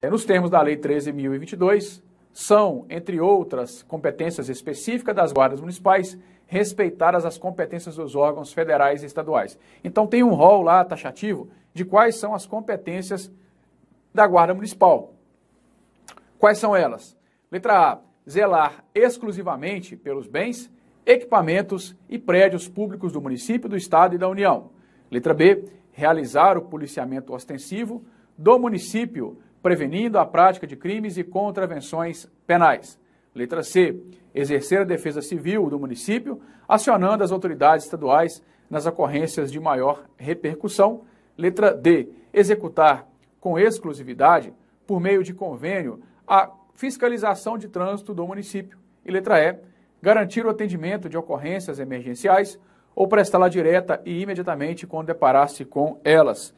É nos termos da Lei 13.022, são, entre outras competências específicas das guardas municipais, respeitadas as competências dos órgãos federais e estaduais. Então tem um rol lá taxativo de quais são as competências da Guarda Municipal. Quais são elas? Letra A: zelar exclusivamente pelos bens, equipamentos e prédios públicos do município, do estado e da União. Letra B: realizar o policiamento ostensivo do município prevenindo a prática de crimes e contravenções penais. Letra C, exercer a defesa civil do município, acionando as autoridades estaduais nas ocorrências de maior repercussão. Letra D, executar com exclusividade, por meio de convênio, a fiscalização de trânsito do município. E letra E, garantir o atendimento de ocorrências emergenciais ou prestá-la direta e imediatamente quando deparar-se com elas.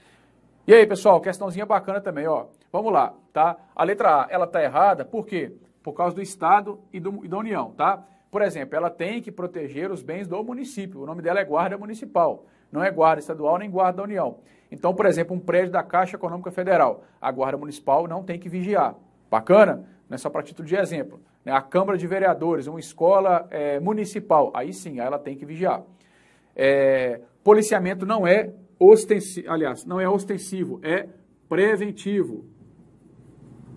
E aí, pessoal, questãozinha bacana também, ó. Vamos lá, tá? A letra A, ela tá errada, por quê? Por causa do Estado e, do, e da União, tá? Por exemplo, ela tem que proteger os bens do município. O nome dela é Guarda Municipal, não é Guarda Estadual nem Guarda da União. Então, por exemplo, um prédio da Caixa Econômica Federal, a Guarda Municipal não tem que vigiar. Bacana? Não é só para título de exemplo. Né? A Câmara de Vereadores, uma escola é, municipal, aí sim, ela tem que vigiar. É, policiamento não é ostensivo, aliás, não é ostensivo, é preventivo.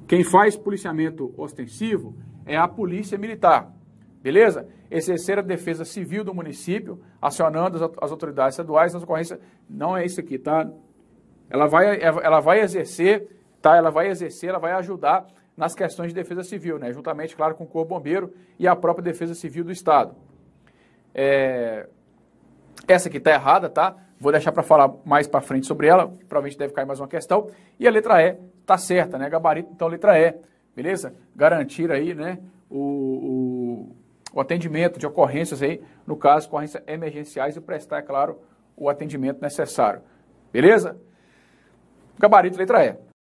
Quem faz policiamento ostensivo é a polícia militar, beleza? Exercer a defesa civil do município, acionando as autoridades estaduais nas ocorrências, não é isso aqui, tá? Ela vai, é, ela vai exercer, tá? Ela vai exercer, ela vai ajudar nas questões de defesa civil, né? Juntamente, claro, com o Corpo Bombeiro e a própria Defesa Civil do Estado. É... Essa aqui está errada, tá? Vou deixar para falar mais para frente sobre ela, provavelmente deve cair mais uma questão. E a letra E está certa, né? Gabarito, então letra E, beleza? Garantir aí, né, o, o, o atendimento de ocorrências aí, no caso, ocorrências emergenciais e prestar, é claro, o atendimento necessário. Beleza? Gabarito, letra E.